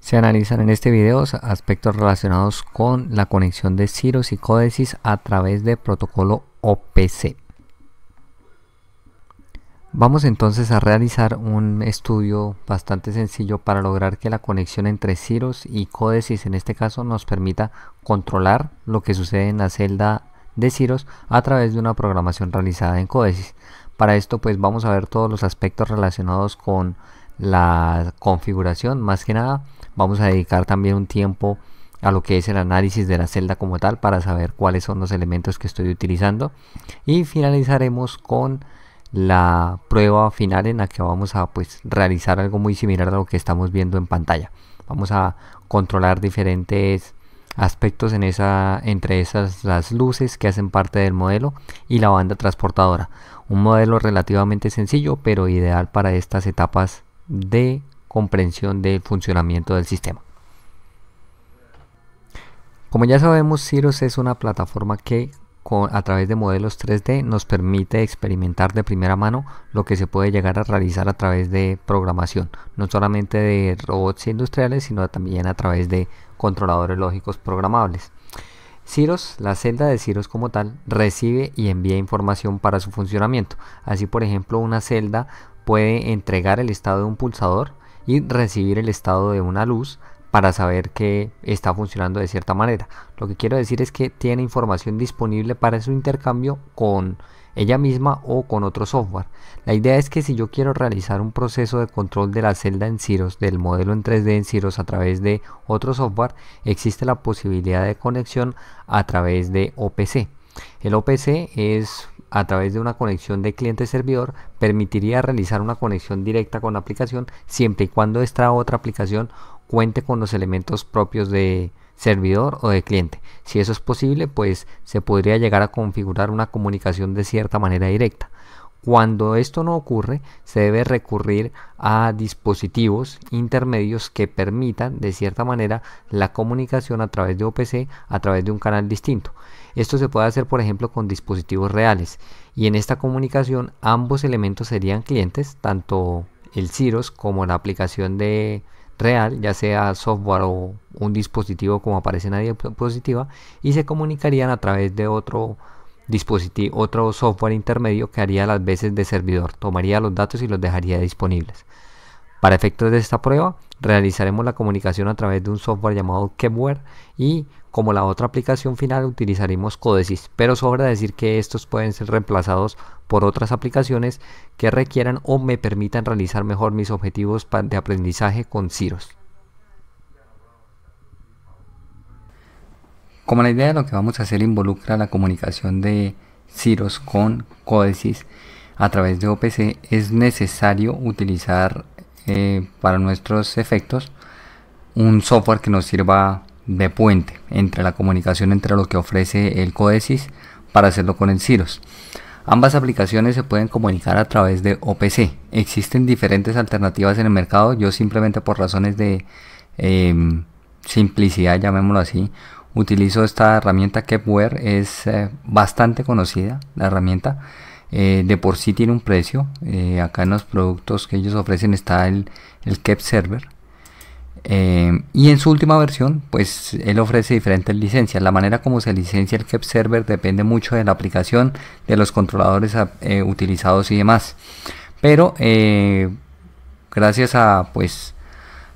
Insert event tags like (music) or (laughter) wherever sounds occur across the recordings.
Se analizan en este video aspectos relacionados con la conexión de Ciros y Codesis a través de protocolo OPC. Vamos entonces a realizar un estudio bastante sencillo para lograr que la conexión entre CIROS y Codesis en este caso nos permita controlar lo que sucede en la celda de Ciros a través de una programación realizada en Codesis. Para esto pues vamos a ver todos los aspectos relacionados con la configuración más que nada Vamos a dedicar también un tiempo a lo que es el análisis de la celda como tal para saber cuáles son los elementos que estoy utilizando y finalizaremos con la prueba final en la que vamos a pues realizar algo muy similar a lo que estamos viendo en pantalla vamos a controlar diferentes aspectos en esa, entre esas las luces que hacen parte del modelo y la banda transportadora un modelo relativamente sencillo pero ideal para estas etapas de comprensión del funcionamiento del sistema. Como ya sabemos, Ciros es una plataforma que a través de modelos 3D nos permite experimentar de primera mano lo que se puede llegar a realizar a través de programación, no solamente de robots industriales, sino también a través de controladores lógicos programables. Ciros, la celda de Ciros como tal, recibe y envía información para su funcionamiento. Así, por ejemplo, una celda puede entregar el estado de un pulsador y recibir el estado de una luz para saber que está funcionando de cierta manera. Lo que quiero decir es que tiene información disponible para su intercambio con ella misma o con otro software. La idea es que si yo quiero realizar un proceso de control de la celda en Ciros, del modelo en 3D en Ciros a través de otro software, existe la posibilidad de conexión a través de OPC. El OPC es a través de una conexión de cliente-servidor permitiría realizar una conexión directa con la aplicación siempre y cuando esta otra aplicación cuente con los elementos propios de servidor o de cliente. Si eso es posible, pues se podría llegar a configurar una comunicación de cierta manera directa. Cuando esto no ocurre, se debe recurrir a dispositivos intermedios que permitan, de cierta manera, la comunicación a través de OPC, a través de un canal distinto. Esto se puede hacer, por ejemplo, con dispositivos reales. Y en esta comunicación ambos elementos serían clientes, tanto el CIROS como la aplicación de real, ya sea software o un dispositivo como aparece en la diapositiva, y se comunicarían a través de otro dispositivo, otro software intermedio que haría las veces de servidor, tomaría los datos y los dejaría disponibles. Para efectos de esta prueba, realizaremos la comunicación a través de un software llamado Kebware y como la otra aplicación final utilizaremos Codesys, pero sobra decir que estos pueden ser reemplazados por otras aplicaciones que requieran o me permitan realizar mejor mis objetivos de aprendizaje con Ciros. Como la idea de lo que vamos a hacer involucra la comunicación de Ciros con Codesys a través de OPC, es necesario utilizar eh, para nuestros efectos un software que nos sirva de puente entre la comunicación entre lo que ofrece el Codesis para hacerlo con el CIROS. Ambas aplicaciones se pueden comunicar a través de OPC. Existen diferentes alternativas en el mercado. Yo simplemente por razones de em, simplicidad, llamémoslo así, utilizo esta herramienta Kepware. Es eh, bastante conocida la herramienta. Eh, de por sí tiene un precio. Eh, acá en los productos que ellos ofrecen está el, el Server Em, y en su última versión, pues él ofrece diferentes licencias. La manera como se licencia el Cap server depende mucho de la aplicación, de los controladores ah, eh, utilizados y demás. Pero eh, gracias a pues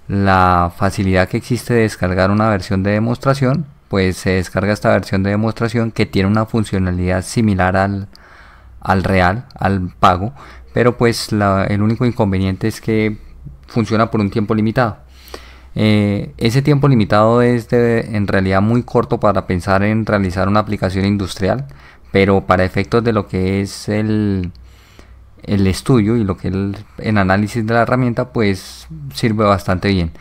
la facilidad que existe de descargar una versión de demostración, pues se descarga esta versión de demostración que tiene una funcionalidad similar al, real, al pago, pero pues el único inconveniente es que funciona por un tiempo limitado. Eh, ese tiempo limitado es en realidad muy corto para pensar en realizar una aplicación industrial, pero para efectos de lo que es el, estudio y lo que es el, análisis de la herramienta, pues sirve bastante bien.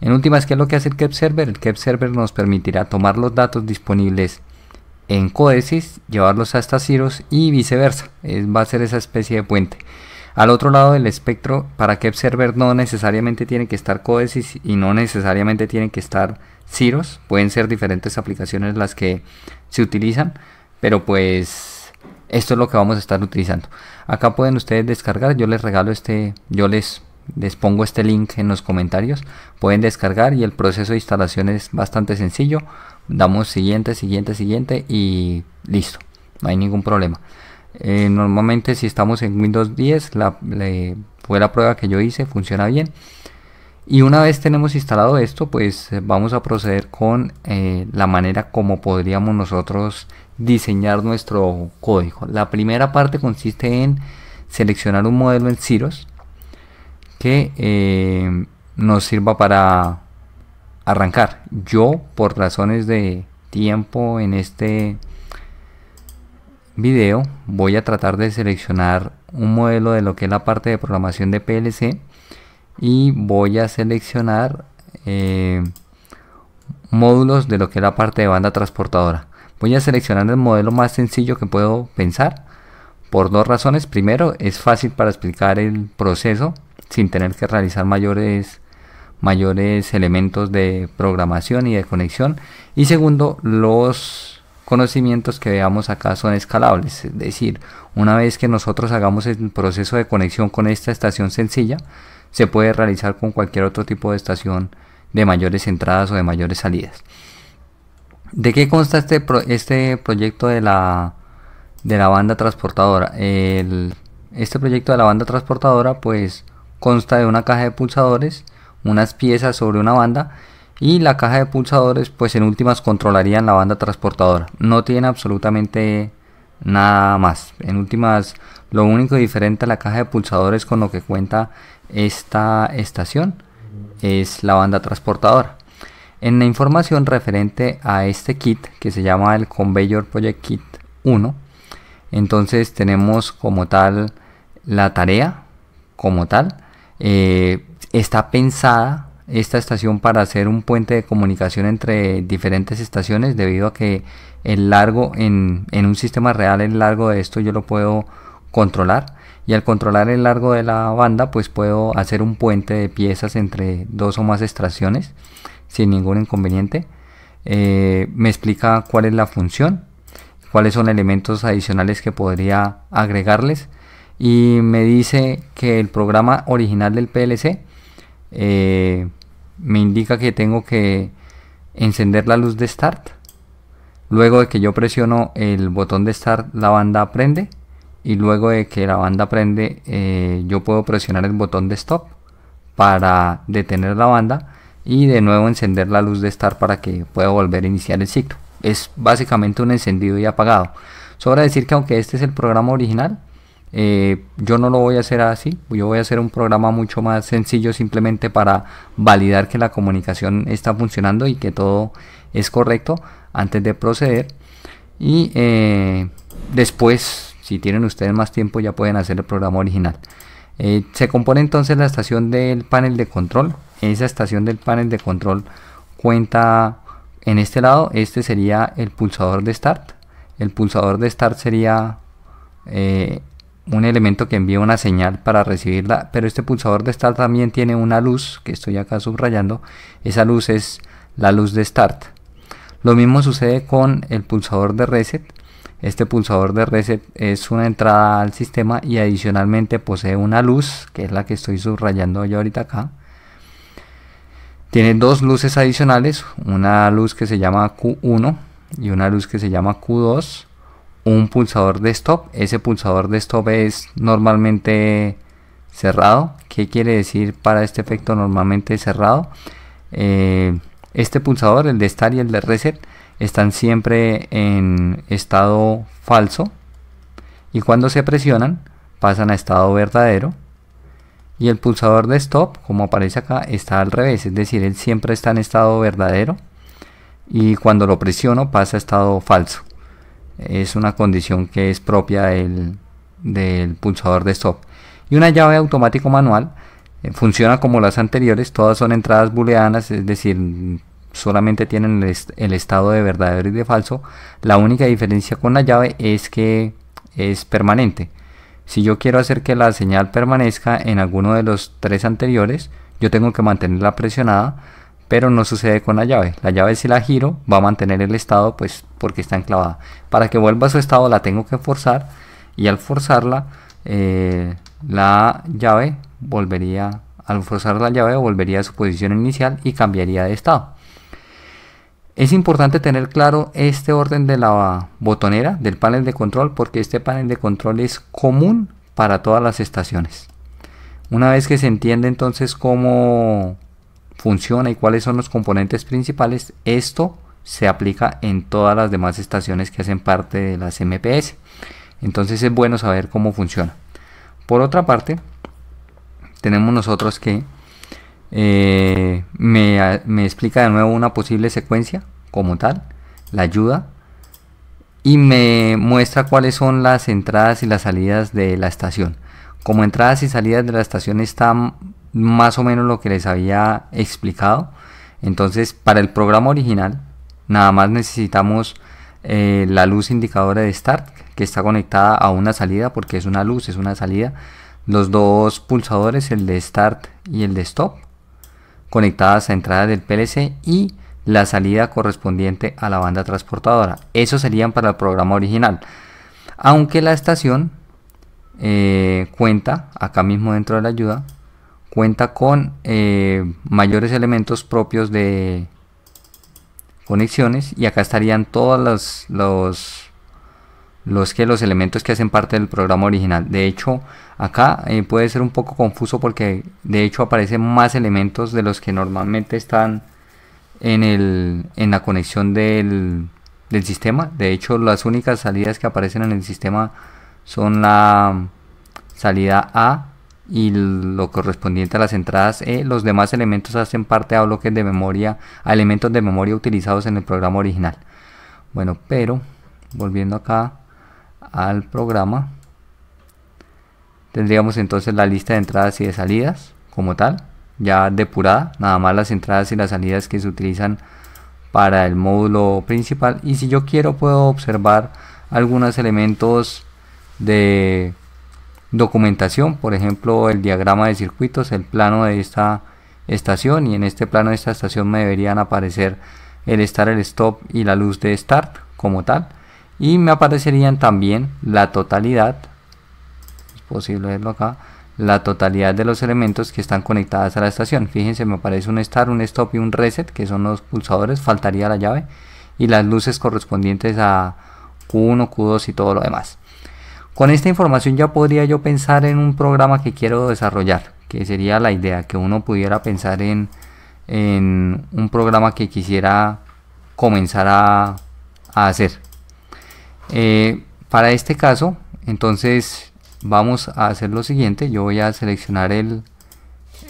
En últimas, ¿qué es lo que hace el CAP Server? El CAP Server nos permitirá tomar los datos disponibles en Códices, llevarlos hasta Ciros y viceversa. va a ser esa especie de puente. Al otro lado del espectro, para que Observer no necesariamente tiene que estar Codesis y no necesariamente tienen que estar Ciros. Pueden ser diferentes aplicaciones las que se utilizan, pero pues esto es lo que vamos a estar utilizando. Acá pueden ustedes descargar, yo les regalo este, yo les, les pongo este link en los comentarios. Pueden descargar y el proceso de instalación es bastante sencillo. Damos siguiente, siguiente, siguiente y listo. No hay ningún problema. Eh, normalmente si estamos en Windows 10, la, fue la prueba que yo hice, funciona bien. Y una vez tenemos instalado esto, pues eh, vamos a proceder con eh, la manera como podríamos nosotros diseñar nuestro código. La primera parte consiste en seleccionar un modelo en Ciros que nos sirva para arrancar. Yo, por razones de tiempo en este video voy a tratar de seleccionar un modelo de lo que es la parte de programación de PLC y voy a seleccionar eh, módulos de lo que es la parte de banda transportadora voy a seleccionar el modelo más sencillo que puedo pensar por dos razones primero es fácil para explicar el proceso sin tener que realizar mayores mayores elementos de programación y de conexión y segundo los conocimientos que veamos acá son escalables, es decir, una vez que nosotros hagamos el proceso de conexión con esta estación sencilla, se puede realizar con cualquier otro tipo de estación de mayores entradas o de mayores salidas. ¿De qué consta este, este proyecto de la, de la banda transportadora? este proyecto de la banda transportadora pues consta de una caja de pulsadores, unas piezas sobre una banda y la caja de pulsadores pues en últimas controlarían la banda transportadora no tiene absolutamente nada más en últimas lo único diferente a la caja de pulsadores con lo que cuenta esta estación es la banda transportadora en la información referente a este kit que se llama el Conveyor Project Kit 1 entonces tenemos como tal la tarea como tal eh, está pensada esta estación para hacer un puente de comunicación entre diferentes estaciones debido a que el largo en, un sistema real el largo de esto yo lo puedo controlar y al controlar el largo de la banda pues puedo hacer un puente de piezas entre dos o más estaciones sin ningún inconveniente eh, me explica cuál es la función cuáles son elementos adicionales que podría agregarles y me dice que el programa original del PLC eh, me indica que tengo que encender la luz de Start. Luego de que yo presiono el botón de Start, la banda prende. Y luego de que la banda prende, eh, yo puedo presionar el botón de Stop para detener la banda y de nuevo encender la luz de Start para que pueda volver a iniciar el ciclo. Es básicamente un encendido y apagado. Sobra decir que aunque este es el programa original, eh, yo no lo voy a hacer así, yo voy a hacer un programa mucho más sencillo simplemente para validar que la comunicación está funcionando y que todo es correcto antes de proceder. Y eh, después, si tienen ustedes más tiempo, ya pueden hacer el programa original. Eh, se compone entonces la estación del panel de control. Esa estación del panel de control cuenta en este lado, este sería el pulsador de start. El pulsador de start sería un elemento que envía una señal para recibirla, pero este pulsador de start también tiene una luz, que estoy acá subrayando, esa luz es la luz de start. Lo mismo sucede con el pulsador de reset, este pulsador de reset es una entrada al sistema y adicionalmente posee una luz, que es la que estoy subrayando yo ahorita acá. Tiene dos luces adicionales, una luz que se llama Q1 y una luz que se llama Q2 un pulsador de stop. Ese pulsador de stop es normalmente cerrado. ¿Qué quiere decir para este efecto normalmente cerrado? Eh, este pulsador, el de start y el de reset, están siempre en estado falso. Y cuando se presionan, pasan a estado verdadero. Y el pulsador de stop, como aparece acá, está al revés. Es decir, él siempre está en estado verdadero. Y cuando lo presiono pasa a estado falso es una condición que es propia del, pulsador de stop. Y una llave automático manual eh, funciona como las anteriores, todas son entradas booleanas, es decir, solamente tienen el, estado de verdadero y de falso. La única diferencia con la llave es que es permanente. Si yo quiero hacer que la señal permanezca en alguno de los tres anteriores, yo tengo que mantenerla presionada pero no sucede con la llave. La llave si la giro va a mantener el estado pues porque está enclavada. Para que vuelva a su estado la tengo que forzar y al forzarla eh, la llave volvería, al forzar la llave volvería a su posición inicial y cambiaría de estado. Es importante tener claro este orden de la botonera del panel de control porque este panel de control es común para todas las estaciones. Una vez que se entiende entonces cómo funciona y cuáles son los componentes principales, esto se aplica en todas las demás estaciones que hacen parte de las MPS. Entonces es bueno saber cómo funciona. Por otra parte, tenemos nosotros que eh, me, me, explica de nuevo una posible secuencia como tal, la ayuda, y me muestra cuáles son las entradas y las salidas de la estación. Como entradas y salidas de la estación están más o menos lo que les había explicado. Entonces, para el programa original, nada más necesitamos eh, la luz indicadora de Start, que está conectada a una salida, porque es una luz, es una salida. Los dos pulsadores, el de Start y el de Stop, conectadas a entradas del PLC y la salida correspondiente a la banda transportadora. Eso serían para el programa original. Aunque la estación eh, cuenta, acá mismo dentro de la ayuda, cuenta con eh, mayores elementos propios de conexiones y acá estarían todos los, los, que, los elementos que hacen parte del programa original de hecho acá eh, puede ser un poco confuso porque de hecho aparecen más elementos de los que normalmente están en, la conexión del sistema de hecho las únicas salidas que aparecen en el sistema son la salida A y lo correspondiente a las entradas eh, Los demás elementos hacen parte a bloques de memoria, a elementos de memoria utilizados en el programa original. Bueno, pero volviendo acá al programa, tendríamos entonces la lista de entradas y de salidas como tal, ya depurada, nada más las entradas y las salidas que se utilizan para el módulo principal. Y si yo quiero puedo observar algunos elementos de documentación, por ejemplo el diagrama de circuitos, el plano de esta estación y en este plano de esta estación me deberían aparecer el start, el stop y la luz de start como tal y me aparecerían también la totalidad es posible verlo acá la totalidad de los elementos que están conectados a la estación fíjense me aparece un start, un stop y un reset que son los pulsadores, faltaría la llave y las luces correspondientes a Q1, Q2 y todo lo demás con esta información ya podría yo pensar en un programa que quiero desarrollar, que sería la idea, que uno pudiera pensar en, un programa que quisiera comenzar a, hacer. Eh, para este caso, entonces vamos a hacer lo siguiente, yo voy a seleccionar el,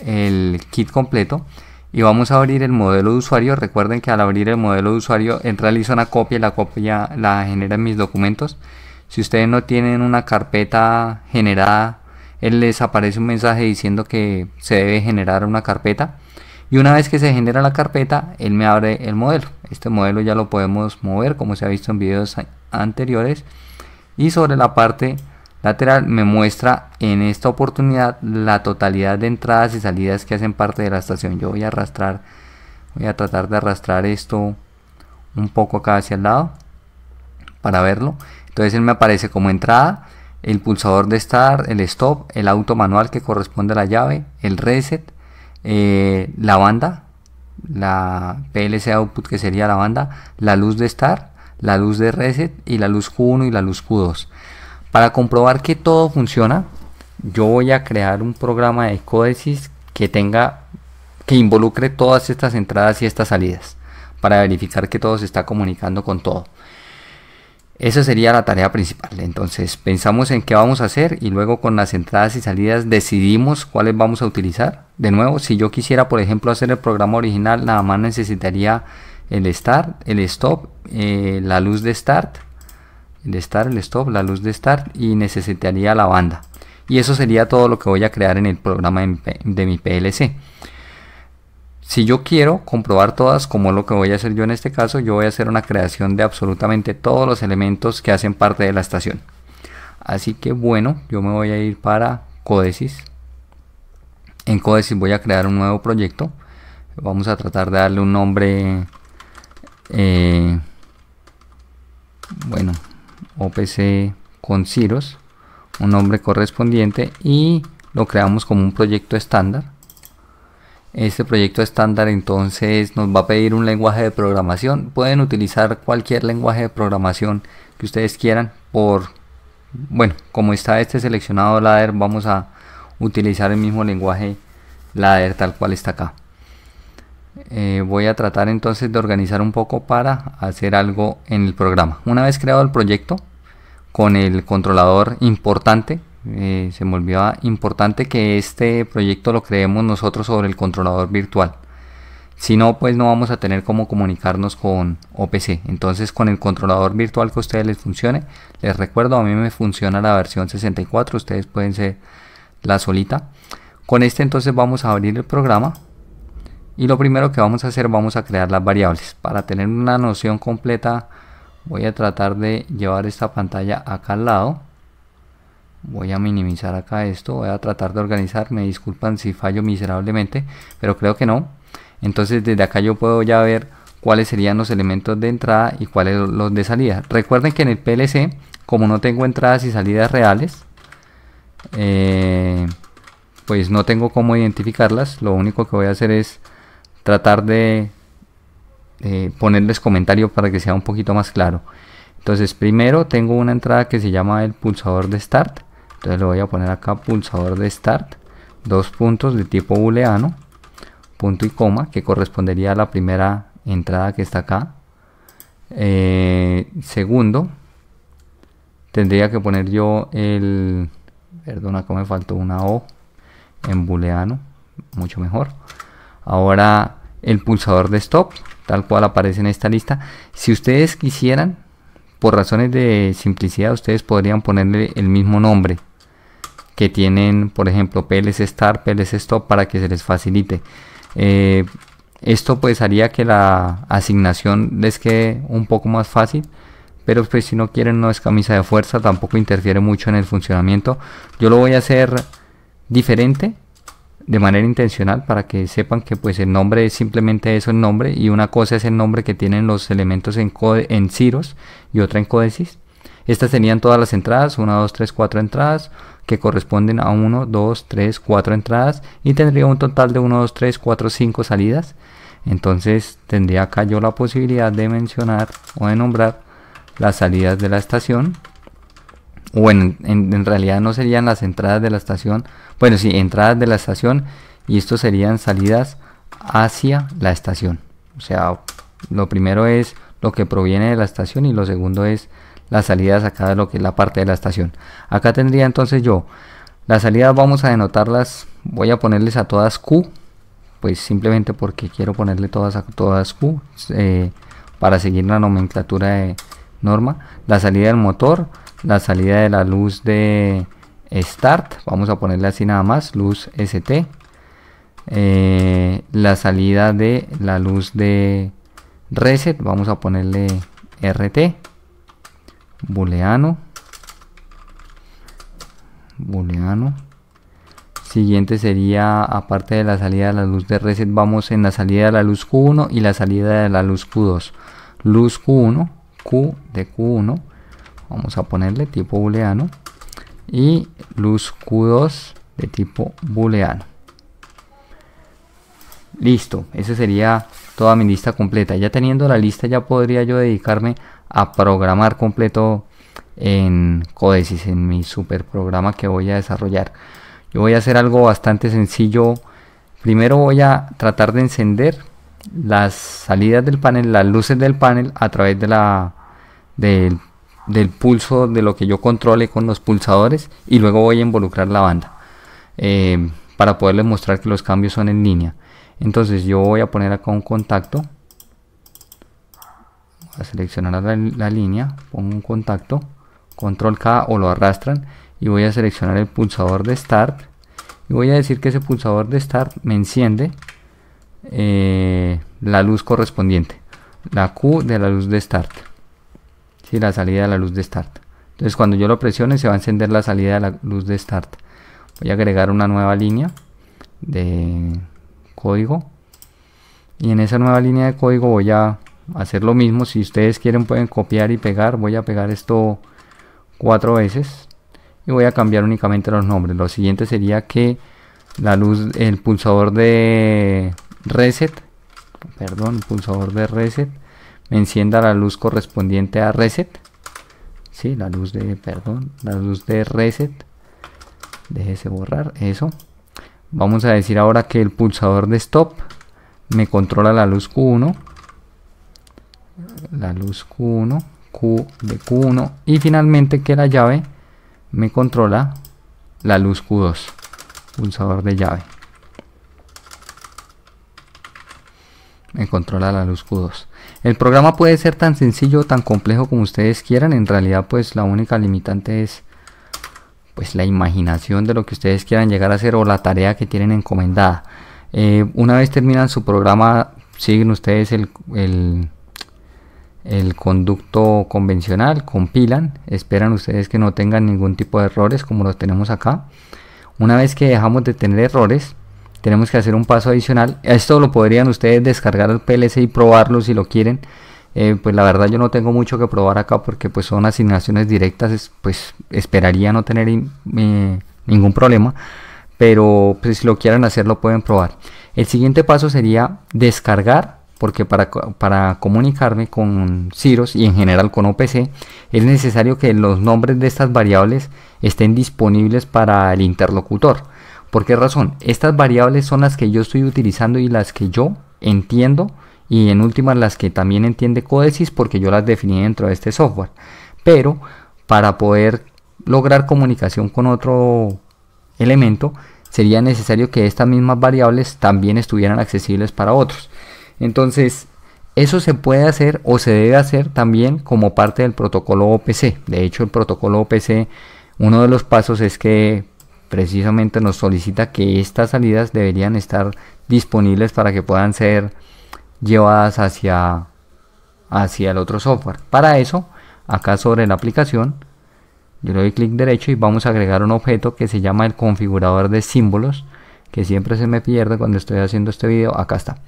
el kit completo y vamos a abrir el modelo de usuario. Recuerden que al abrir el modelo de usuario, él realiza una copia y la copia la genera en mis documentos. Si ustedes no tienen una carpeta generada, él les aparece un mensaje diciendo que se debe generar una carpeta. Y una vez que se genera la carpeta, él me abre el modelo. Este modelo ya lo podemos mover como se ha visto en videos anteriores. Y sobre la parte lateral me muestra en esta oportunidad la totalidad de entradas y salidas que hacen parte de la estación. Yo voy a arrastrar, voy a tratar de arrastrar esto un poco acá hacia el lado para verlo. Entonces él me aparece como entrada, el pulsador de start, el stop, el auto manual que corresponde a la llave, el reset, eh, la banda, la PLC output que sería la banda, la luz de start, la luz de reset y la luz Q1 y la luz Q2. Para comprobar que todo funciona, yo voy a crear un programa de códices que tenga que involucre todas estas entradas y estas salidas para verificar que todo se está comunicando con todo. Esa sería la tarea principal. Entonces pensamos en qué vamos a hacer y luego con las entradas y salidas decidimos cuáles vamos a utilizar. De nuevo, si yo quisiera, por ejemplo, hacer el programa original, nada más necesitaría el start, el stop, eh, la luz de start, el start, el stop, la luz de start y necesitaría la banda. Y eso sería todo lo que voy a crear en el programa de mi PLC. Si yo quiero comprobar todas, como lo que voy a hacer yo en este caso, yo voy a hacer una creación de absolutamente todos los elementos que hacen parte de la estación. Así que bueno, yo me voy a ir para Codesis. En Codesis voy a crear un nuevo proyecto. Vamos a tratar de darle un nombre... Eh, bueno, OPC con Ciros, un nombre correspondiente y lo creamos como un proyecto estándar este proyecto estándar entonces nos va a pedir un lenguaje de programación. Pueden utilizar cualquier lenguaje de programación que ustedes quieran. Por bueno, como está este seleccionado ladder, vamos a utilizar el mismo lenguaje ladder tal cual está acá. Eh, voy a tratar entonces de organizar un poco para hacer algo en el programa. Una vez creado el proyecto con el controlador importante eh, se me olvidaba, importante que este proyecto lo creemos nosotros sobre el controlador virtual. Si no, pues no vamos a tener cómo comunicarnos con OPC. Entonces, con el controlador virtual que a ustedes les funcione, les recuerdo, a mí me funciona la versión 64, ustedes pueden ser la solita. Con este entonces vamos a abrir el programa y lo primero que vamos a hacer, vamos a crear las variables. Para tener una noción completa, voy a tratar de llevar esta pantalla acá al lado voy a minimizar acá esto, voy a tratar de organizar, me disculpan si fallo miserablemente, pero creo que no. Entonces desde acá yo puedo ya ver cuáles serían los elementos de entrada y cuáles los de salida. Recuerden que en el PLC, como no tengo entradas y salidas reales, eh, pues no tengo cómo identificarlas, lo único que voy a hacer es tratar de ponerles comentario para que sea un poquito más claro. Entonces primero tengo una entrada que se llama el pulsador de Start entonces le voy a poner acá pulsador de start dos puntos de tipo booleano punto y coma que correspondería a la primera entrada que está acá eh, segundo tendría que poner yo el perdona acá me faltó una O en booleano mucho mejor ahora el pulsador de stop tal cual aparece en esta lista si ustedes quisieran por razones de simplicidad ustedes podrían ponerle el mismo nombre que tienen, por ejemplo, PLC Start, PLC Stop para que se les facilite. Eh, esto pues haría que la asignación les quede un poco más fácil, pero pues si no quieren no es camisa de fuerza, tampoco interfiere mucho en el funcionamiento. Yo lo voy a hacer diferente de manera intencional para que sepan que pues el nombre es simplemente eso el nombre y una cosa es el nombre que tienen los elementos en, en Ciros y otra en Codesys estas serían todas las entradas, 1, 2, 3, 4 entradas, que corresponden a 1, 2, 3, 4 entradas y tendría un total de 1, 2, 3, 4, 5 salidas. Entonces tendría acá yo la posibilidad de mencionar o de nombrar las salidas de la estación. O en, en realidad no serían las entradas de la estación. Bueno, sí, entradas de la estación y esto serían salidas hacia la estación. O sea, lo primero es lo que proviene de la estación y lo segundo es las salidas acá de lo que es la parte de la estación. Acá tendría entonces yo, las salidas vamos a denotarlas, voy a ponerles a todas Q, pues simplemente porque quiero ponerle todas a todas Q, eh, para seguir la nomenclatura de norma. La salida del motor, la salida de la luz de start, vamos a ponerle así nada más, luz ST. Eh, la salida de la luz de reset, vamos a ponerle RT booleano booleano siguiente sería aparte de la salida de la luz de reset vamos en la salida de la luz Q1 y la salida de la luz Q2 luz Q1 Q de Q1 vamos a ponerle tipo booleano y luz Q2 de tipo booleano listo esa sería toda mi lista completa ya teniendo la lista ya podría yo dedicarme a a programar completo en Codesis, en mi super programa que voy a desarrollar. Yo voy a hacer algo bastante sencillo. Primero voy a tratar de encender las salidas del panel, las luces del panel a través de la, del, pulso de lo que yo controle con los pulsadores y luego voy a involucrar la banda eh, para poderles mostrar que los cambios son en línea. Entonces yo voy a poner acá un contacto a seleccionar la, línea, pongo un contacto, control K o lo arrastran y voy a seleccionar el pulsador de Start y voy a decir que ese pulsador de Start me enciende eh, la luz correspondiente, la Q de la luz de Start, ¿sí? la salida de la luz de Start. Entonces cuando yo lo presione se va a encender la salida de la luz de Start. Voy a agregar una nueva línea de código y en esa nueva línea de código voy a hacer lo mismo si ustedes quieren pueden copiar y pegar voy a pegar esto cuatro veces y voy a cambiar únicamente los nombres lo siguiente sería que la luz el pulsador de reset perdón pulsador de reset me encienda la luz correspondiente a reset sí la luz de perdón la luz de reset déjese borrar eso vamos a decir ahora que el pulsador de stop me controla la luz Q1 la luz Q1, Q de Q1 y finalmente que la llave me controla la luz Q2, pulsador de llave. Me controla la luz Q2. El programa puede ser tan sencillo o tan complejo como ustedes quieran. En realidad, pues la única limitante es pues la imaginación de lo que ustedes quieran llegar a hacer o la tarea que tienen encomendada. Eh, una vez terminan su programa, siguen ustedes el el conducto convencional, compilan, esperan ustedes que no tengan ningún tipo de errores como los tenemos acá. Una vez que dejamos de tener errores, tenemos que hacer un paso adicional. Esto lo podrían ustedes descargar al PLC y probarlo si lo quieren. Eh, pues la verdad yo no tengo mucho que probar acá porque pues son asignaciones directas, pues esperaría no tener eh, ningún problema. Pero pues, si lo quieren hacer lo pueden probar. El siguiente paso sería descargar porque para, comunicarme con Ciros y en general con OPC es necesario que los nombres de estas variables estén disponibles para el interlocutor. ¿Por qué razón? Estas variables son las que yo estoy utilizando y las que yo entiendo y en últimas las que también entiende Codesys porque yo las definí dentro de este software. Pero para poder lograr comunicación con otro elemento sería necesario que estas mismas variables también estuvieran accesibles para otros. Entonces, eso se puede hacer o se debe hacer también como parte del protocolo OPC. De hecho, el protocolo OPC, uno de los pasos es que precisamente nos solicita que estas salidas deberían estar disponibles para que puedan ser llevadas hacia, hacia el otro software. Para eso, acá sobre la aplicación, yo le doy clic derecho y vamos a agregar un objeto que se llama el configurador de símbolos, que siempre se me pierde cuando estoy haciendo este video. Acá está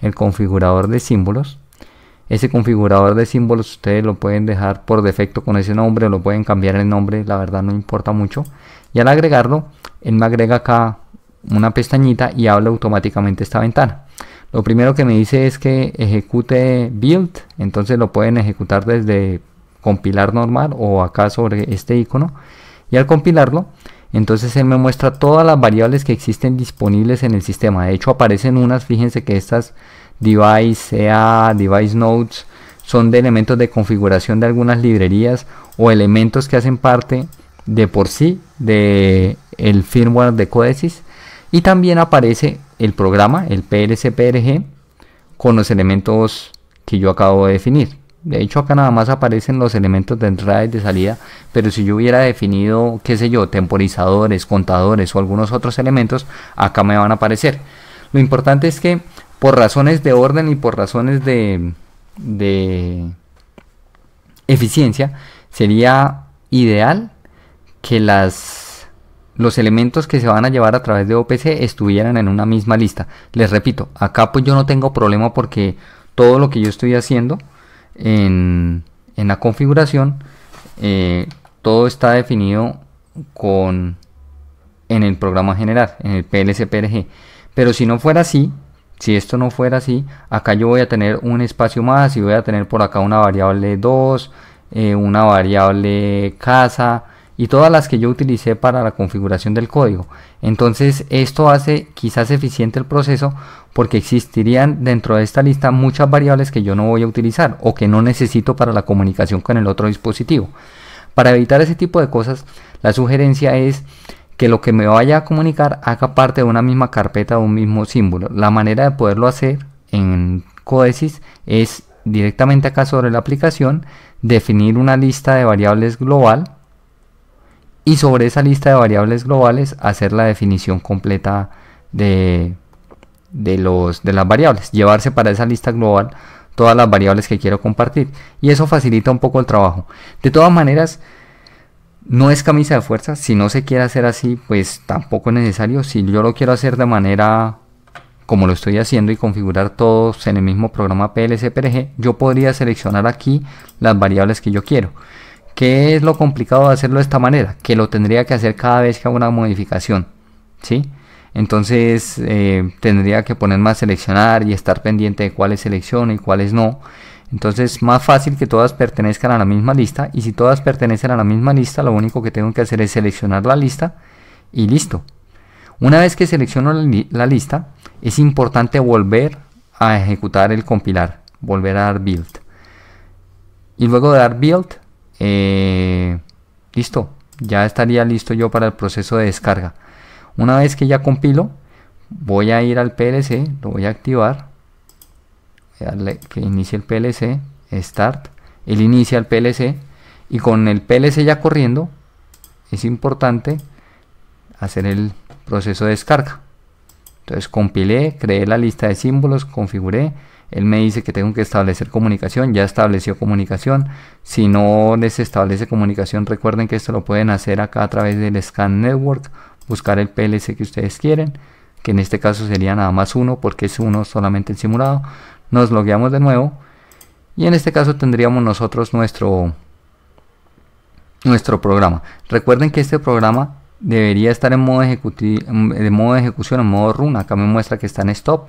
el configurador de símbolos. Ese configurador de símbolos ustedes lo pueden dejar por defecto con ese nombre, lo pueden cambiar el nombre, la verdad no importa mucho. Y al agregarlo, él me agrega acá una pestañita y habla automáticamente esta ventana. Lo primero que me dice es que ejecute build, entonces lo pueden ejecutar desde compilar normal o acá sobre este icono. Y al compilarlo, entonces él me muestra todas las variables que existen disponibles en el sistema. De hecho aparecen unas, fíjense que estas device, sea device nodes, son de elementos de configuración de algunas librerías o elementos que hacen parte de por sí del el firmware de Codesys. Y también aparece el programa, el PLCPRG, con los elementos que yo acabo de definir. De hecho acá nada más aparecen los elementos de entrada y de salida, pero si yo hubiera definido, qué sé yo, temporizadores, contadores o algunos otros elementos, acá me van a aparecer. Lo importante es que por razones de orden y por razones de, de eficiencia, sería ideal que las, los elementos que se van a llevar a través de OPC estuvieran en una misma lista. Les repito, acá pues yo no tengo problema porque todo lo que yo estoy haciendo en, la configuración eh, todo está definido con en el programa general, en el PRG Pero si no fuera así, si esto no fuera así, acá yo voy a tener un espacio más y voy a tener por acá una variable 2, eh, una variable casa, y todas las que yo utilicé para la configuración del código. Entonces esto hace quizás eficiente el proceso porque existirían dentro de esta lista muchas variables que yo no voy a utilizar o que no necesito para la comunicación con el otro dispositivo. Para evitar ese tipo de cosas, la sugerencia es que lo que me vaya a comunicar haga parte de una misma carpeta o un mismo símbolo. La manera de poderlo hacer en Codesys es directamente acá sobre la aplicación, definir una lista de variables global y sobre esa lista de variables globales hacer la definición completa de, de, las variables, llevarse para esa lista global todas las variables que quiero compartir y eso facilita un poco el trabajo. De todas maneras, no es camisa de fuerza, si no se quiere hacer así, pues tampoco es necesario, si yo lo quiero hacer de manera como lo estoy haciendo y configurar todos en el mismo programa plc yo podría seleccionar aquí las variables que yo quiero. ¿Qué es lo complicado de hacerlo de esta manera? Que lo tendría que hacer cada vez que hago una modificación. ¿Sí? Entonces eh, tendría que poner más seleccionar y estar pendiente de cuáles selecciono y cuáles no. Entonces más fácil que todas pertenezcan a la misma lista y si todas pertenecen a la misma lista lo único que tengo que hacer es seleccionar la lista y listo. Una vez que selecciono la, la lista es importante volver a ejecutar el compilar, volver a dar build. Y luego de dar build eh, listo, ya estaría listo yo para el proceso de descarga. Una vez que ya compilo, voy a ir al PLC, lo voy a activar, voy eh, a darle que inicie el PLC, Start, él inicia el PLC y con el PLC ya corriendo es importante hacer el proceso de descarga. Entonces compilé, creé la lista de símbolos, configuré, él me dice que tengo que establecer comunicación, ya estableció comunicación. Si no les establece comunicación, recuerden que esto lo pueden hacer acá a través del Scan Network, buscar el PLC que ustedes quieren, que en este caso sería nada más uno porque es uno solamente el simulado. Nos logueamos de nuevo y en este caso tendríamos nosotros nuestro, nuestro programa. Recuerden que este programa debería estar en modo, de modo ejecución, en modo run. Acá me muestra que está en stop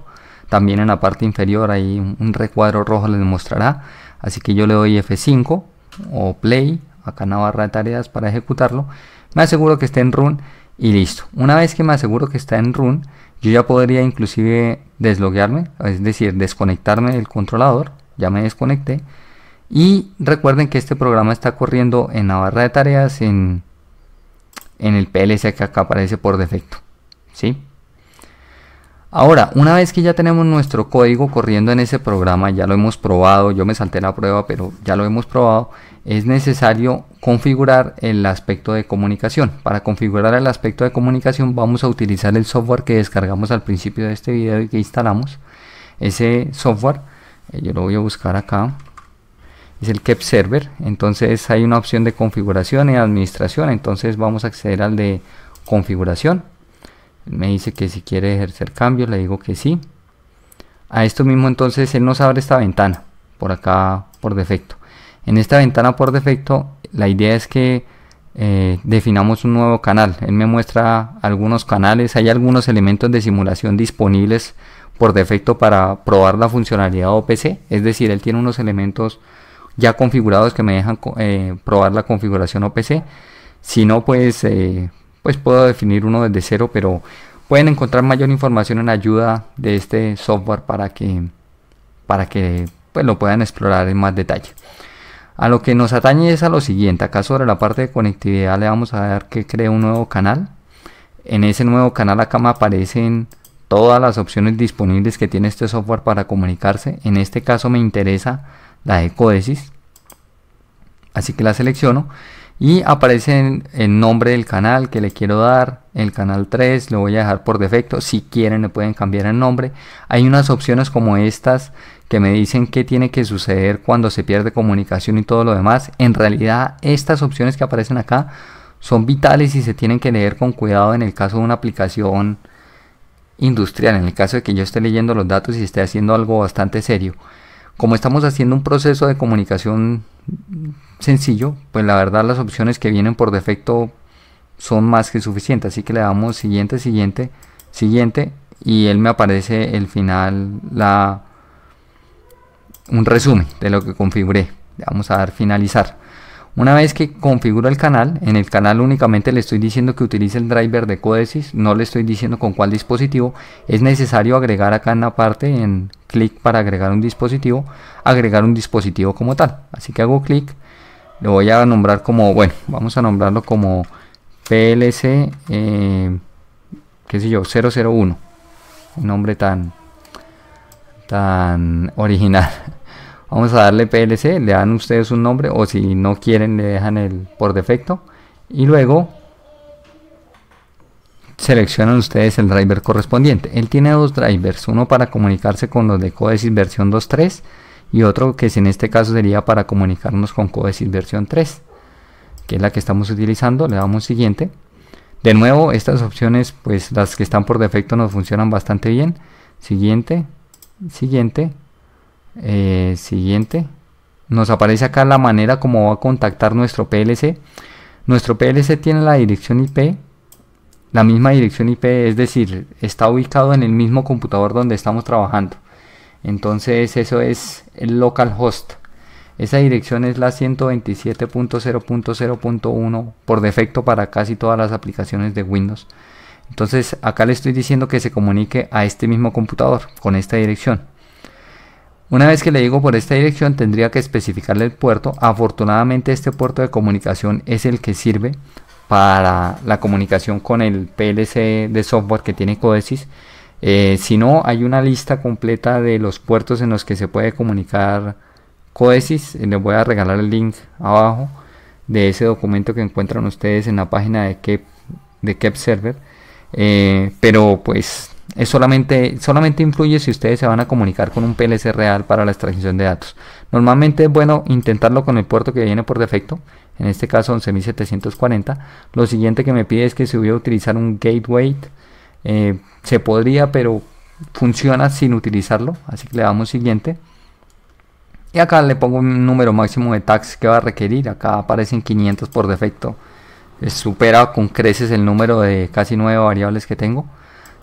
también en la parte inferior hay un recuadro rojo les mostrará. Así que yo le doy F5 o Play, acá en la barra de tareas para ejecutarlo. Me aseguro que esté en Run y listo. Una vez que me aseguro que está en Run, yo ya podría inclusive desloguearme, es decir, desconectarme del controlador. Ya me desconecté. Y recuerden que este programa está corriendo en la barra de tareas en, en el PLC que acá aparece por defecto. ¿sí? Ahora, una vez que ya tenemos nuestro código corriendo en ese programa, ya lo hemos probado, yo me salté la prueba, pero ya lo hemos probado, es necesario configurar el aspecto de comunicación. Para configurar el aspecto de comunicación vamos a utilizar el software que descargamos al principio de este video y que instalamos. Ese software, eh, yo lo voy a buscar acá, es el CAP Server. Entonces hay una opción de configuración y administración, entonces vamos a acceder al de configuración me dice que si quiere ejercer cambio, le digo que sí. A esto mismo entonces él nos abre esta ventana por acá por defecto. En esta ventana por defecto la idea es que eh, definamos un nuevo canal. Él me muestra algunos canales, hay algunos elementos de simulación disponibles por defecto para probar la funcionalidad OPC, es decir, él tiene unos elementos ya configurados que me dejan eh, probar la configuración OPC. Si no, pues eh, pues puedo definir uno desde cero, pero pueden encontrar mayor información en ayuda de este software para que, para que pues, lo puedan explorar en más detalle. A lo que nos atañe es a lo siguiente, acá sobre la parte de conectividad le vamos a dar que cree un nuevo canal. En ese nuevo canal acá me aparecen todas las opciones disponibles que tiene este software para comunicarse. En este caso me interesa la de así que la selecciono y aparece el nombre del canal que le quiero dar el canal 3 lo voy a dejar por defecto si quieren le pueden cambiar el nombre hay unas opciones como estas que me dicen qué tiene que suceder cuando se pierde comunicación y todo lo demás en realidad estas opciones que aparecen acá son vitales y se tienen que leer con cuidado en el caso de una aplicación industrial en el caso de que yo esté leyendo los datos y esté haciendo algo bastante serio como estamos haciendo un proceso de comunicación sencillo, pues la verdad las opciones que vienen por defecto son más que suficientes. Así que le damos siguiente, siguiente, siguiente y él me aparece el final, la, un resumen de lo que configuré. Le vamos a dar finalizar. Una vez que configuro el canal, en el canal únicamente le estoy diciendo que utilice el driver de Codesys, no le estoy diciendo con cuál dispositivo. Es necesario agregar acá en la parte en clic para agregar un dispositivo, agregar un dispositivo como tal. Así que hago clic, le voy a nombrar como, bueno, vamos a nombrarlo como PLC, eh, qué sé yo, 001. Un nombre tan, tan (laughs) original. Vamos a darle PLC, le dan ustedes un nombre o si no quieren le dejan el por defecto. Y luego seleccionan ustedes el driver correspondiente. Él tiene dos drivers, uno para comunicarse con los de Codesis versión 2.3 y otro que en este caso sería para comunicarnos con Codesis versión 3, que es la que estamos utilizando. Le damos siguiente. De nuevo, estas opciones, pues las que están por defecto nos funcionan bastante bien. Siguiente, siguiente, eh, siguiente. Nos aparece acá la manera como va a contactar nuestro PLC. Nuestro PLC tiene la dirección IP la misma dirección IP, es decir, está ubicado en el mismo computador donde estamos trabajando. Entonces eso es el localhost. Esa dirección es la 127.0.0.1 por defecto para casi todas las aplicaciones de Windows. Entonces acá le estoy diciendo que se comunique a este mismo computador con esta dirección. Una vez que le digo por esta dirección tendría que especificarle el puerto. Afortunadamente este puerto de comunicación es el que sirve para la comunicación con el PLC de software que tiene Codesis. Eh, si no, hay una lista completa de los puertos en los que se puede comunicar Codesis. Eh, les voy a regalar el link abajo de ese documento que encuentran ustedes en la página de Kep, de Server. Eh, pero pues es solamente, solamente influye si ustedes se van a comunicar con un PLC real para la extracción de datos. Normalmente es bueno intentarlo con el puerto que viene por defecto en este caso 11740. Lo siguiente que me pide es que se voy a utilizar un gateway. Eh, se podría, pero funciona sin utilizarlo, así que le damos siguiente. Y acá le pongo un número máximo de tags que va a requerir, acá aparecen 500 por defecto. Eh, supera con creces el número de casi nueve variables que tengo.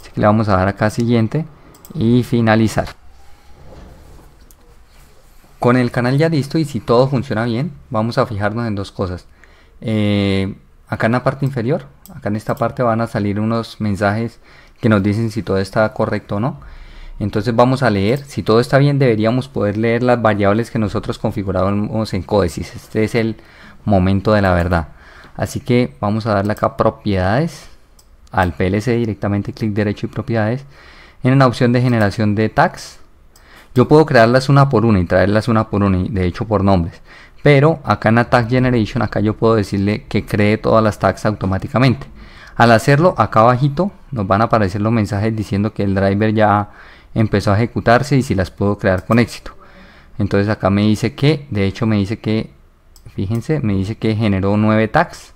Así que le vamos a dar acá siguiente y finalizar. Con el canal ya listo y si todo funciona bien, vamos a fijarnos en dos cosas. Eh, acá en la parte inferior, acá en esta parte van a salir unos mensajes que nos dicen si todo está correcto o no. Entonces vamos a leer, si todo está bien deberíamos poder leer las variables que nosotros configuramos en Códices. Este es el momento de la verdad. Así que vamos a darle acá propiedades, al PLC directamente clic derecho y propiedades. En la opción de generación de tags yo puedo crearlas una por una y traerlas una por una, y de hecho por nombres. Pero acá en la Tag Generation, acá yo puedo decirle que cree todas las tags automáticamente. Al hacerlo, acá abajito nos van a aparecer los mensajes diciendo que el driver ya empezó a ejecutarse y si las puedo crear con éxito. Entonces acá me dice que, de hecho me dice que, fíjense, me dice que generó nueve tags,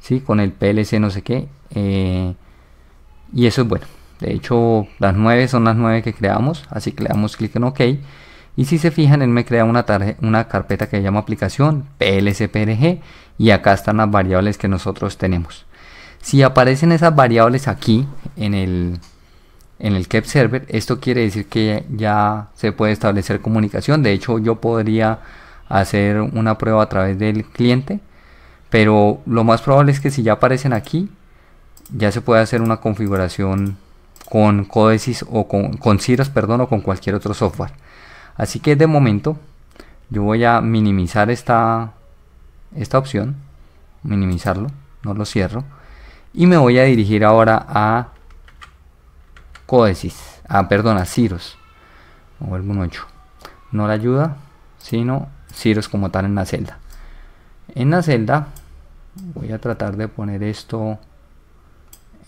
¿sí? Con el PLC no sé qué. Eh, y eso es bueno. De hecho, las 9 son las 9 que creamos, así que le damos clic en OK. Y si se fijan, él me crea una, carpeta que llama aplicación plcprg y acá están las variables que nosotros tenemos. Si aparecen esas variables aquí en el, en el Kept Server, esto quiere decir que ya se puede establecer comunicación. De hecho, yo podría hacer una prueba a través del cliente, pero lo más probable es que si ya aparecen aquí, ya se puede hacer una configuración con Codesis o con, CIROS, perdón, o con cualquier otro software. Así que de momento yo voy a minimizar esta, esta opción, minimizarlo, no lo cierro, y me voy a dirigir ahora a Codesis, ah, perdón, a Cirrus, o vuelvo un no la ayuda, sino CIROS como tal en la celda. En la celda voy a tratar de poner esto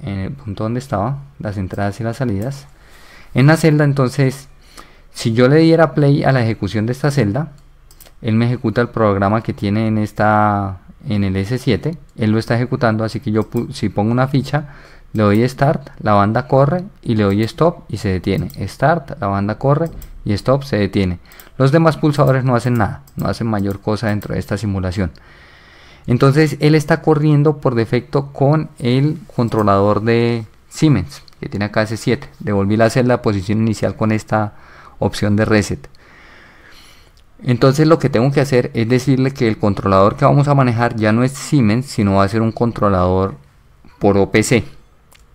en el punto donde estaba, las entradas y las salidas. En la celda entonces, si yo le diera play a la ejecución de esta celda, él me ejecuta el programa que tiene en esta en el S7, él lo está ejecutando, así que yo si pongo una ficha, le doy start, la banda corre y le doy stop y se detiene. Start, la banda corre y stop, se detiene. Los demás pulsadores no hacen nada, no hacen mayor cosa dentro de esta simulación. Entonces él está corriendo por defecto con el controlador de Siemens, que tiene acá s 7. Devolví a hacer la posición inicial con esta opción de reset. Entonces lo que tengo que hacer es decirle que el controlador que vamos a manejar ya no es Siemens, sino va a ser un controlador por OPC.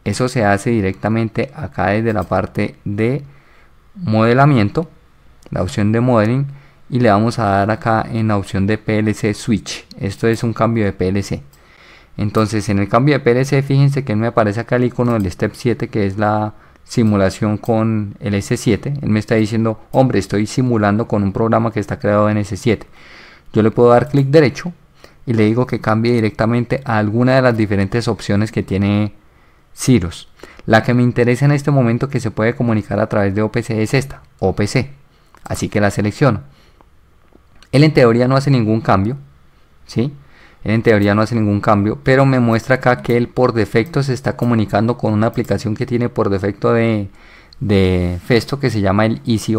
Eso se hace directamente acá desde la parte de modelamiento, la opción de modeling y le vamos a dar acá en la opción de PLC Switch. Esto es un cambio de PLC. Entonces en el cambio de PLC fíjense que me aparece acá el icono del Step 7 que es la simulación con el S7. Él me está diciendo, hombre, estoy simulando con un programa que está creado en S7. Yo le puedo dar clic derecho y le digo que cambie directamente a alguna de las diferentes opciones que tiene Cirrus. La que me interesa en este momento que se puede comunicar a través de OPC es esta, OPC. Así que la selecciono él en teoría no hace ningún cambio, ¿sí? Él en teoría no hace ningún cambio, pero me muestra acá que él por defecto se está comunicando con una aplicación que tiene por defecto de, Festo que se llama el Easy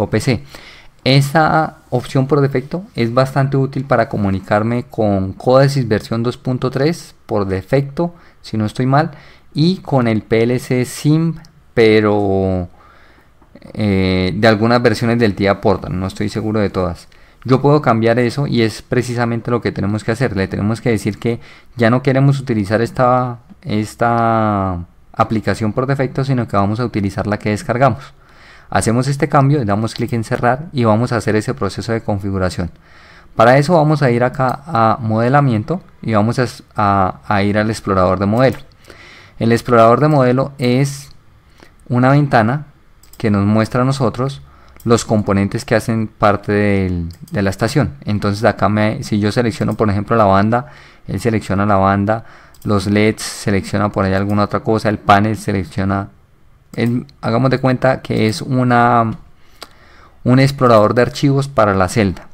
Esa opción por defecto es bastante útil para comunicarme con Codesys versión 2.3 por defecto, si no estoy mal, y con el PLC SIM, pero eh, de algunas versiones del TIA Portal, no estoy seguro de todas. Yo puedo cambiar eso y es precisamente lo que tenemos que hacer. Le tenemos que decir que ya no queremos utilizar esta, esta aplicación por defecto, sino que vamos a utilizar la que descargamos. Hacemos este cambio, damos clic en cerrar y vamos a hacer ese proceso de configuración. Para eso vamos a ir acá a modelamiento y vamos a, a ir al explorador de modelo. El explorador de modelo es una ventana que nos muestra a nosotros los componentes que hacen parte de la estación. Entonces acá me, si yo selecciono por ejemplo la banda, él selecciona la banda, los LEDs selecciona por ahí alguna otra cosa, el panel selecciona... hagamos de cuenta que es una, un explorador de archivos para la celda.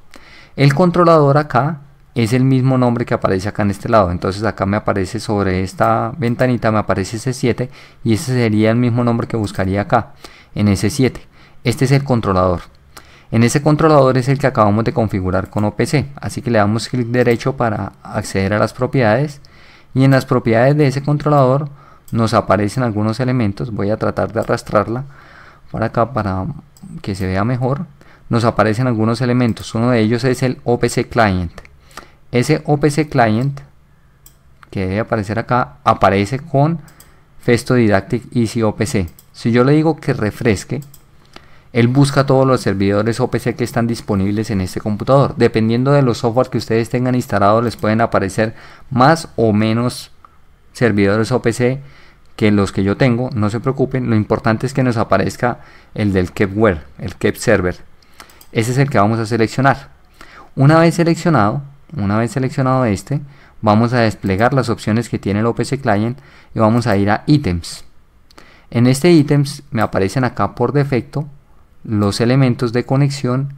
El controlador acá es el mismo nombre que aparece acá en este lado. Entonces acá me aparece sobre esta ventanita, me aparece S7 y ese sería el mismo nombre que buscaría acá en S7. Este es el controlador. En ese controlador es el que acabamos de configurar con OPC, así que le damos clic derecho para acceder a las propiedades y en las propiedades de ese controlador nos aparecen algunos elementos, voy a tratar de arrastrarla para acá para que se vea mejor, nos aparecen algunos elementos, uno de ellos es el OPC Client. Ese OPC Client que debe aparecer acá aparece con Festo Didactic Easy OPC. Si yo le digo que refresque, él busca todos los servidores OPC que están disponibles en este computador. Dependiendo de los software que ustedes tengan instalados, les pueden aparecer más o menos servidores OPC que los que yo tengo. No se preocupen, lo importante es que nos aparezca el del Kepware, el Kep Server. Ese es el que vamos a seleccionar. Una vez seleccionado, una vez seleccionado este, vamos a desplegar las opciones que tiene el OPC Client y vamos a ir a ítems. En este ítems me aparecen acá por defecto los elementos de conexión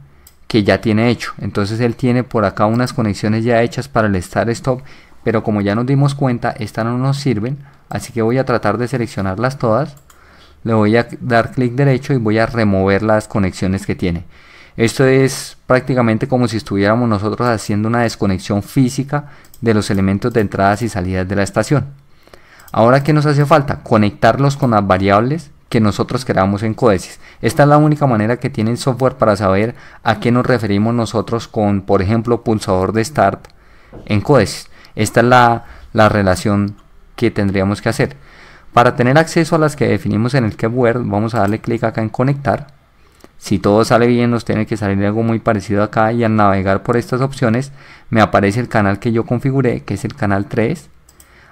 que ya tiene hecho. Entonces él tiene por acá unas conexiones ya hechas para el start stop, pero como ya nos dimos cuenta, estas no nos sirven, así que voy a tratar de seleccionarlas todas. Le voy a dar clic derecho y voy a remover las conexiones que tiene. Esto es prácticamente como si estuviéramos nosotros haciendo una desconexión física de los elementos de entradas y salidas de la estación. Ahora, que nos hace falta? Conectarlos con las variables que nosotros creamos en Codesis. Esta es la única manera que tiene el software para saber a qué nos referimos nosotros con, por ejemplo, pulsador de start en Codesis. Esta es la, relación que tendríamos que hacer. Para tener acceso a las que definimos en el keyword, vamos a darle clic acá en conectar. Si todo sale bien, nos tiene que salir algo muy parecido acá y al navegar por estas opciones, me aparece el canal que yo configuré, que es el canal 3.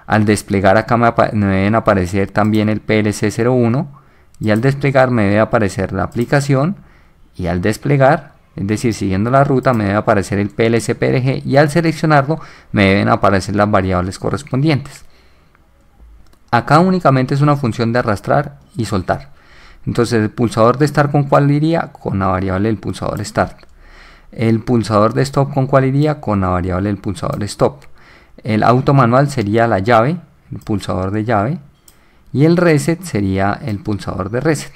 Al desplegar acá me deben aparecer también el PLC01 y al desplegar me debe aparecer la aplicación y al desplegar, es decir, siguiendo la ruta me debe aparecer el PLG y al seleccionarlo me deben aparecer las variables correspondientes. Acá únicamente es una función de arrastrar y soltar. Entonces el pulsador de start con cuál iría? Con la variable del pulsador start. El pulsador de stop con cuál iría? Con la variable del pulsador stop. El auto manual sería la llave, el pulsador de llave y el reset sería el pulsador de reset.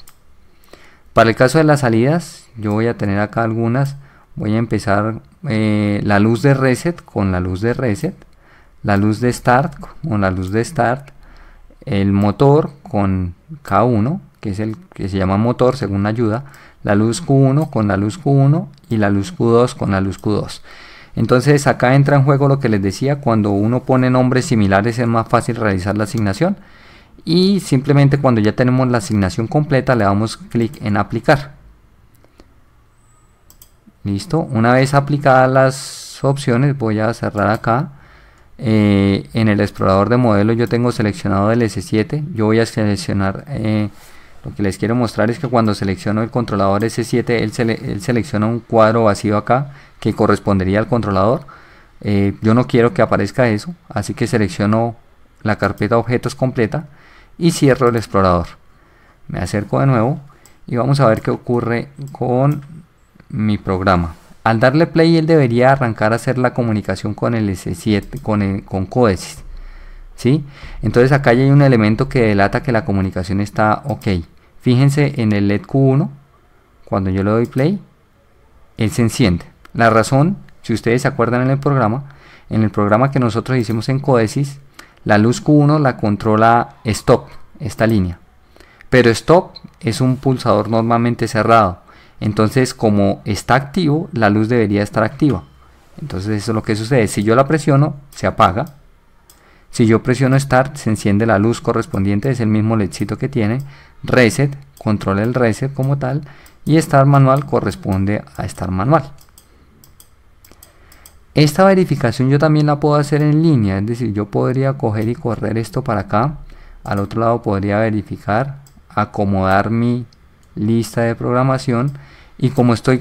Para el caso de las salidas, yo voy a tener acá algunas. Voy a empezar eh, la luz de reset con la luz de reset, la luz de start con la luz de start, el motor con K1, que es el que se llama motor según la ayuda, la luz Q1 con la luz Q1 y la luz Q2 con la luz Q2. Entonces acá entra en juego lo que les decía, cuando uno pone nombres similares es más fácil realizar la asignación y simplemente cuando ya tenemos la asignación completa le damos clic en aplicar listo una vez aplicadas las opciones voy a cerrar acá eh, en el explorador de modelos yo tengo seleccionado el S7 yo voy a seleccionar eh, lo que les quiero mostrar es que cuando selecciono el controlador S7 él, selecciona un cuadro vacío acá que correspondería al controlador eh, yo no quiero que aparezca eso así que selecciono la carpeta objetos completa y cierro el explorador. Me acerco de nuevo y vamos a ver qué ocurre con mi programa. Al darle play él debería arrancar a hacer la comunicación con el S7, con, el, con Codesis. Entonces acá hay un elemento que delata que la comunicación está ok. Fíjense en el LED Q1, cuando yo le doy play, él se enciende. La razón, si ustedes se acuerdan en el programa, en el programa que nosotros hicimos en Codesis, la luz Q1 la controla stop, esta línea. Pero stop es un pulsador normalmente cerrado. Entonces, como está activo, la luz debería estar activa. Entonces, eso es lo que sucede. Si yo la presiono, se apaga. Si yo presiono Start, se enciende la luz correspondiente, es el mismo ledcito que tiene. Reset, controla el reset como tal. Y Start manual corresponde a Start manual. Esta verificación yo también la puedo hacer en línea, es decir, yo podría coger y correr esto para acá. Al otro lado podría verificar, acomodar mi lista de programación y como estoy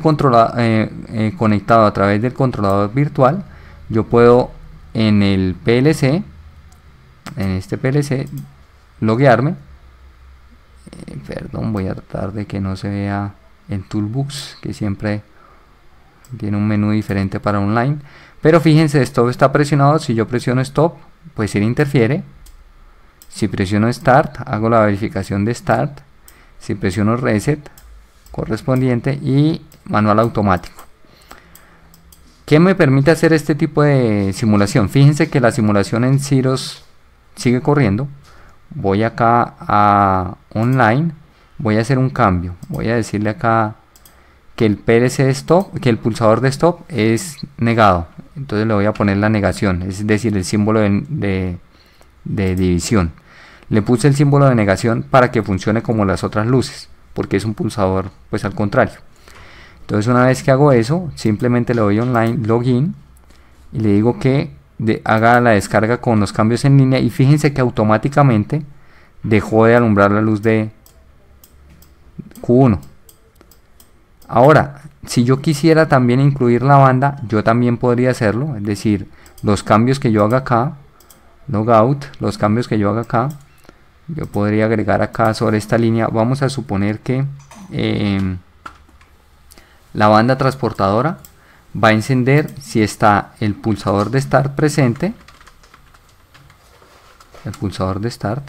eh, eh, conectado a través del controlador virtual, yo puedo en el PLC, en este PLC, loguearme. Eh, perdón, voy a tratar de que no se vea en Toolbox, que siempre tiene un menú diferente para online. Pero fíjense, stop está presionado. Si yo presiono stop, pues él interfiere. Si presiono start, hago la verificación de start. Si presiono reset correspondiente y manual automático. ¿Qué me permite hacer este tipo de simulación? Fíjense que la simulación en Ciros sigue corriendo. Voy acá a online. Voy a hacer un cambio. Voy a decirle acá que el PLC stop, que el pulsador de stop es negado entonces le voy a poner la negación, es decir, el símbolo de, división. Le puse el símbolo de negación para que funcione como las otras luces, porque es un pulsador pues al contrario. Entonces una vez que hago eso, simplemente le doy online login y le digo que haga la descarga con los cambios en línea y fíjense que automáticamente dejó de alumbrar la luz de Q1. Ahora, si yo quisiera también incluir la banda, yo también podría hacerlo, es decir, los cambios que yo haga acá, logout, los cambios que yo haga acá, yo podría agregar acá sobre esta línea, vamos a suponer que em, la banda transportadora va a encender si está el pulsador de start presente, el pulsador de start,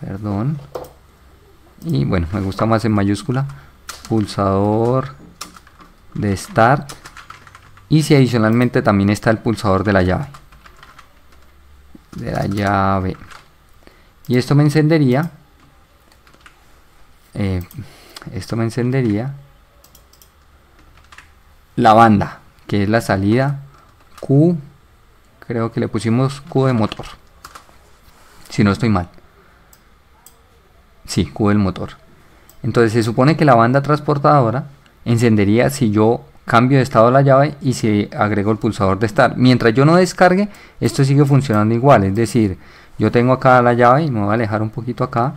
perdón, y bueno, me gusta más en mayúscula, pulsador de start y si adicionalmente también está el pulsador de la llave de la llave y esto me encendería eh, esto me encendería la banda que es la salida Q creo que le pusimos Q de motor si no estoy mal si, Q del motor entonces se supone que la banda transportadora encendería si yo cambio de estado la llave y si agrego el pulsador de start. Mientras yo no descargue, esto sigue funcionando igual. Es decir, yo tengo acá la llave y me voy a alejar un poquito acá,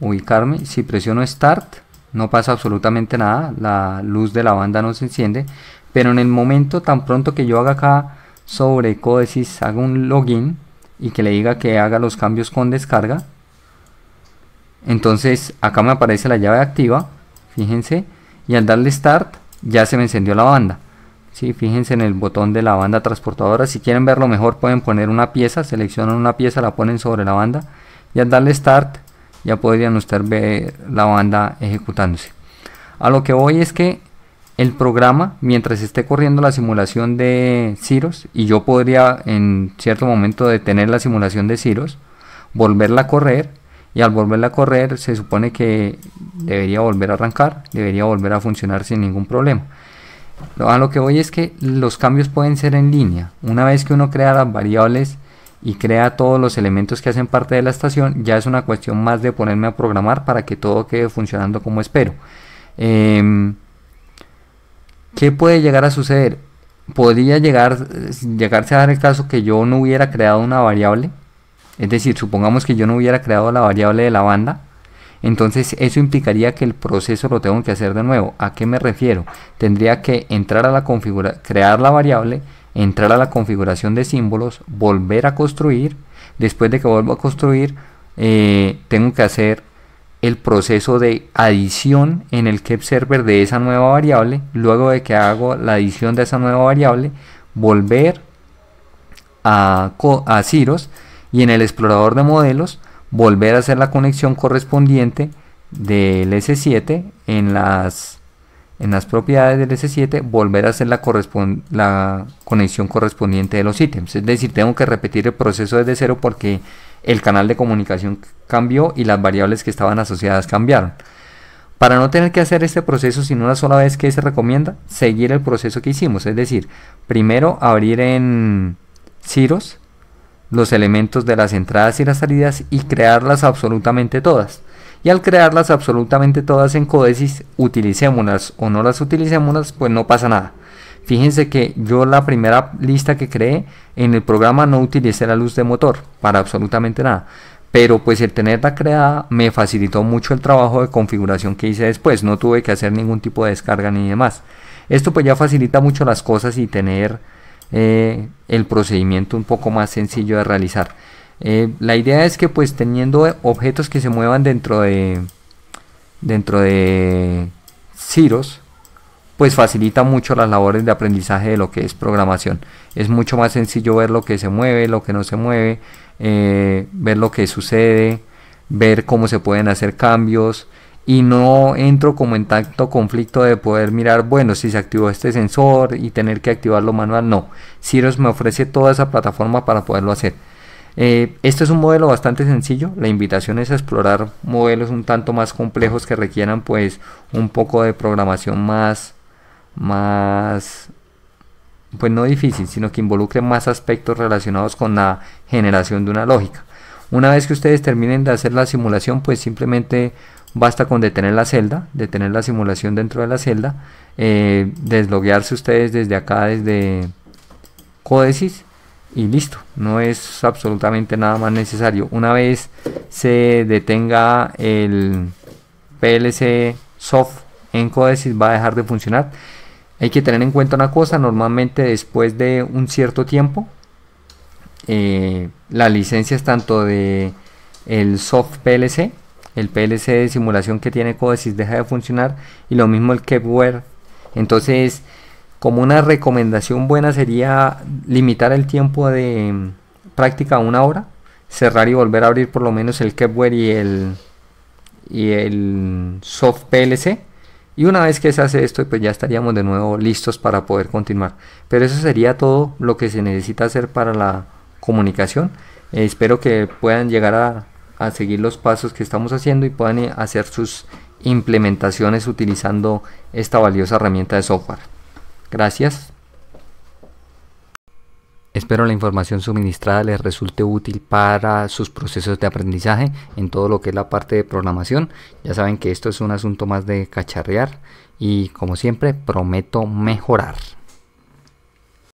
ubicarme. Si presiono start, no pasa absolutamente nada. La luz de la banda no se enciende. Pero en el momento tan pronto que yo haga acá sobre Codesys, haga un login y que le diga que haga los cambios con descarga, entonces acá me aparece la llave activa fíjense y al darle start ya se me encendió la banda ¿sí? fíjense en el botón de la banda transportadora si quieren verlo mejor pueden poner una pieza seleccionan una pieza la ponen sobre la banda y al darle start ya podrían ustedes ver la banda ejecutándose a lo que voy es que el programa mientras esté corriendo la simulación de Ciros y yo podría en cierto momento detener la simulación de Ciros volverla a correr y al volverla a correr se supone que debería volver a arrancar, debería volver a funcionar sin ningún problema. A lo que voy es que los cambios pueden ser en línea. Una vez que uno crea las variables y crea todos los elementos que hacen parte de la estación, ya es una cuestión más de ponerme a programar para que todo quede funcionando como espero. Em, ¿Qué puede llegar a suceder? Podría llegar, llegarse a dar el caso que yo no hubiera creado una variable es decir, supongamos que yo no hubiera creado la variable de la banda, entonces eso implicaría que el proceso lo tengo que hacer de nuevo. ¿A qué me refiero? Tendría que entrar a la configuración, crear la variable, entrar a la configuración de símbolos, volver a construir. Después de que vuelvo a construir, eh, tengo que hacer el proceso de adición en el Kepserver server de esa nueva variable. Luego de que hago la adición de esa nueva variable, volver a, a Ciros y en el explorador de modelos volver a hacer la conexión correspondiente del S7 en las, en las propiedades del S7 volver a hacer la, la conexión correspondiente de los ítems es decir tengo que repetir el proceso desde cero porque el canal de comunicación cambió y las variables que estaban asociadas cambiaron para no tener que hacer este proceso sino una sola vez que se recomienda seguir el proceso que hicimos es decir primero abrir en Ciros los elementos de las entradas y las salidas y crearlas absolutamente todas. Y al crearlas absolutamente todas en códices, utilicémoslas o no las utilicémonas, pues no pasa nada. Fíjense que yo la primera lista que creé en el programa no utilicé la luz de motor para absolutamente nada. Pero pues el tenerla creada me facilitó mucho el trabajo de configuración que hice después. No tuve que hacer ningún tipo de descarga ni demás. Esto pues ya facilita mucho las cosas y tener eh, el procedimiento un poco más sencillo de realizar. Eh, la idea es que pues teniendo objetos que se muevan dentro de dentro de Ciros, pues facilita mucho las labores de aprendizaje de lo que es programación. Es mucho más sencillo ver lo que se mueve, lo que no se mueve, eh, ver lo que sucede, ver cómo se pueden hacer cambios, y no entro como en tanto conflicto de poder mirar, bueno, si se activó este sensor y tener que activarlo manual, no. Ciros me ofrece toda esa plataforma para poderlo hacer. Eh, este es un modelo bastante sencillo, la invitación es a explorar modelos un tanto más complejos que requieran pues un poco de programación más, más, pues no difícil, sino que involucre más aspectos relacionados con la generación de una lógica. Una vez que ustedes terminen de hacer la simulación, pues simplemente Basta con detener la celda, detener la simulación dentro de la celda, eh, desloguearse ustedes desde acá, desde Codesys y listo. No es absolutamente nada más necesario. Una vez se detenga el PLC soft en Codesys va a dejar de funcionar. Hay que tener en cuenta una cosa, normalmente después de un cierto tiempo, eh, la licencia es tanto de el soft PLC el PLC de simulación que tiene Codesys deja de funcionar y lo mismo el Kepware. Entonces, como una recomendación buena sería limitar el tiempo de mm, práctica a una hora, cerrar y volver a abrir por lo menos el Kepware y el, y el soft PLC. Y una vez que se hace esto, pues ya estaríamos de nuevo listos para poder continuar. Pero eso sería todo lo que se necesita hacer para la comunicación. Eh, espero que puedan llegar a a seguir los pasos que estamos haciendo y puedan eh, hacer sus implementaciones utilizando esta valiosa herramienta de software. Gracias. Espero la información suministrada les resulte útil para sus procesos de aprendizaje en todo lo que es la parte de programación. Ya saben que esto es un asunto más de cacharrear y como siempre prometo mejorar.